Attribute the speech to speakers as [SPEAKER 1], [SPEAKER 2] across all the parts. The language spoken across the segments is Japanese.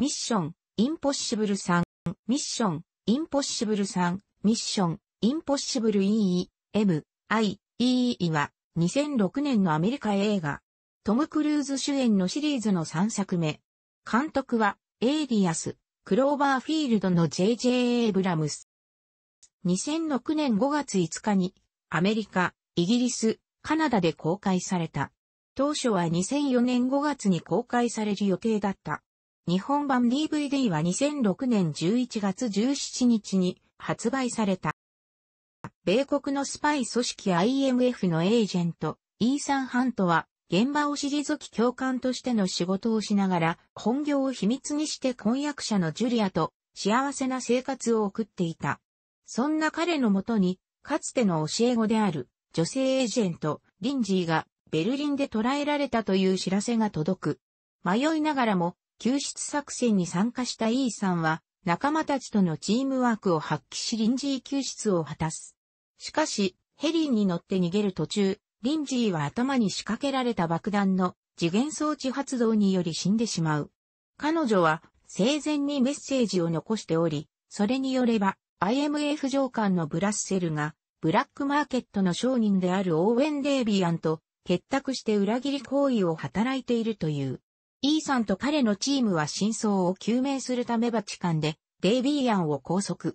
[SPEAKER 1] ミッション、インポッシブル3、ミッション、インポッシブル3、ミッション、インポッシブル EE、M、I、EE は、2006年のアメリカ映画、トム・クルーズ主演のシリーズの3作目。監督は、エイリアス、クローバーフィールドの J.J. エイブラムス。2006年5月5日に、アメリカ、イギリス、カナダで公開された。当初は2004年5月に公開される予定だった。日本版 DVD は2006年11月17日に発売された。米国のスパイ組織 IMF のエージェント、イーサン・ハントは、現場を退き教官としての仕事をしながら、本業を秘密にして婚約者のジュリアと幸せな生活を送っていた。そんな彼のもとに、かつての教え子である、女性エージェント、リンジーが、ベルリンで捕らえられたという知らせが届く。迷いながらも、救出作戦に参加した E さんは、仲間たちとのチームワークを発揮し臨時救出を果たす。しかし、ヘリに乗って逃げる途中、リンジーは頭に仕掛けられた爆弾の次元装置発動により死んでしまう。彼女は生前にメッセージを残しており、それによれば IMF 上官のブラッセルがブラックマーケットの商人であるオーウェン・デイビアンと結託して裏切り行為を働いているという。イーさんと彼のチームは真相を究明するためバチカンで、デイビーアンを拘束。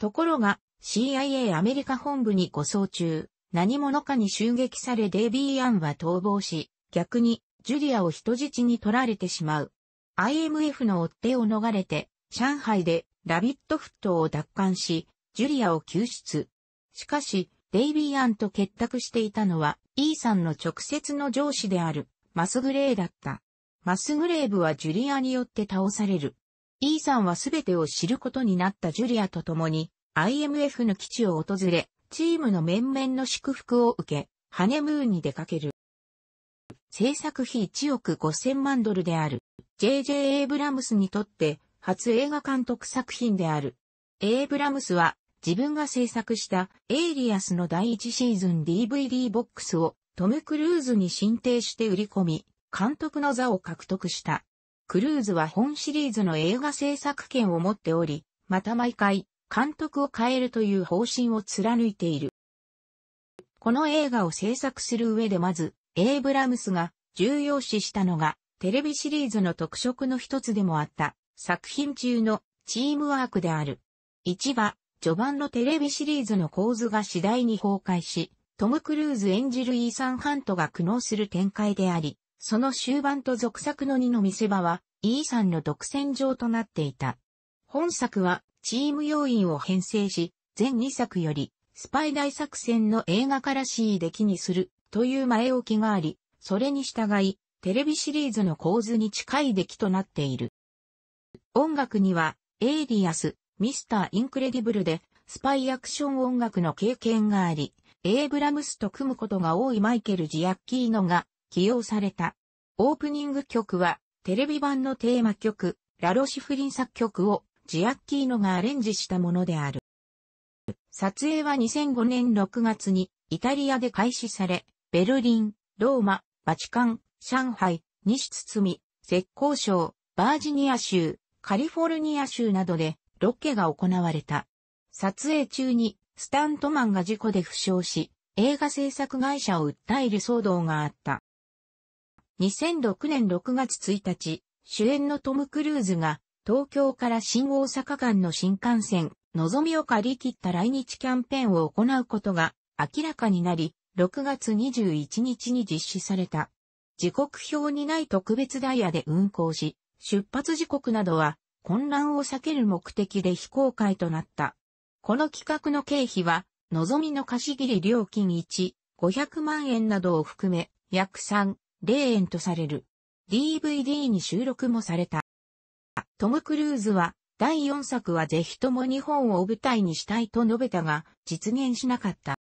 [SPEAKER 1] ところが、CIA アメリカ本部に護送中、何者かに襲撃されデイビーアンは逃亡し、逆に、ジュリアを人質に取られてしまう。IMF の追っ手を逃れて、上海でラビットフットを奪還し、ジュリアを救出。しかし、デイビーアンと結託していたのは、イーさんの直接の上司である、マスグレーだった。マスグレーブはジュリアによって倒される。E さんはすべてを知ることになったジュリアと共に IMF の基地を訪れ、チームの面々の祝福を受け、ハネムーンに出かける。制作費1億5000万ドルである。J.J. エイブラムスにとって初映画監督作品である。エイブラムスは自分が制作したエイリアスの第1シーズン DVD ボックスをトム・クルーズに申請して売り込み、監督の座を獲得した。クルーズは本シリーズの映画制作権を持っており、また毎回、監督を変えるという方針を貫いている。この映画を制作する上でまず、エイブラムスが重要視したのが、テレビシリーズの特色の一つでもあった、作品中のチームワークである。1場序盤のテレビシリーズの構図が次第に崩壊し、トム・クルーズ演じるイーサン・ハントが苦悩する展開であり、その終盤と続作の2の見せ場は、E さんの独占上となっていた。本作は、チーム要員を編成し、全2作より、スパイ大作戦の映画からしい出来にする、という前置きがあり、それに従い、テレビシリーズの構図に近い出来となっている。音楽には、エイリアス、ミスター・インクレディブルで、スパイアクション音楽の経験があり、エイブラムスと組むことが多いマイケル・ジアッキーノが、起用された。オープニング曲は、テレビ版のテーマ曲、ラロシフリン作曲を、ジアッキーノがアレンジしたものである。撮影は2005年6月に、イタリアで開始され、ベルリン、ローマ、バチカン、上海、西包、浙江省、バージニア州、カリフォルニア州などでロケが行われた。撮影中にスタントマンが事故で負傷し、映画制作会社を訴える騒動があった。2006年6月1日、主演のトム・クルーズが、東京から新大阪間の新幹線、のぞみを借り切った来日キャンペーンを行うことが明らかになり、6月21日に実施された。時刻表にない特別ダイヤで運行し、出発時刻などは混乱を避ける目的で非公開となった。この企画の経費は、のぞみの貸し切り料金1、500万円などを含め、約3、霊園とされる。DVD に収録もされた。トム・クルーズは、第4作はぜひとも日本を舞台にしたいと述べたが、実現しなかった。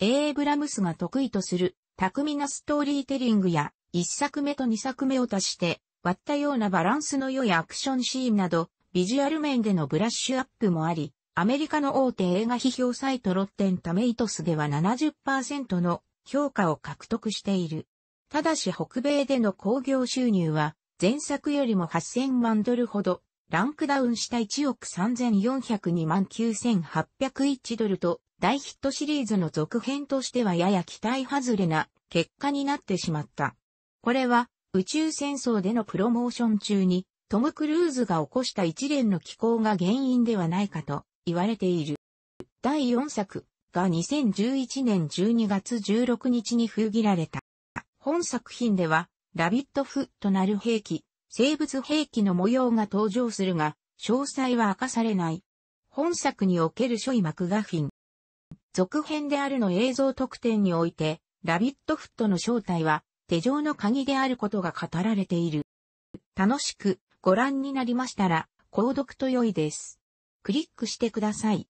[SPEAKER 1] エイブラムスが得意とする、巧みなストーリーテリングや、1作目と2作目を足して、割ったようなバランスの良いアクションシーンなど、ビジュアル面でのブラッシュアップもあり、アメリカの大手映画批評サイトロッテンタメイトスでは70%の評価を獲得している。ただし北米での興行収入は前作よりも8000万ドルほど、ランクダウンした1億3402万9801ドルと大ヒットシリーズの続編としてはやや期待外れな結果になってしまった。これは宇宙戦争でのプロモーション中にトム・クルーズが起こした一連の気候が原因ではないかと言われている。第4作が2011年12月16日に封切られた。本作品では、ラビットフとなる兵器、生物兵器の模様が登場するが、詳細は明かされない。本作におけるショイ・マクガフィン。続編であるの映像特典において、ラビットフットの正体は、手錠の鍵であることが語られている。楽しくご覧になりましたら、購読と良いです。クリックしてください。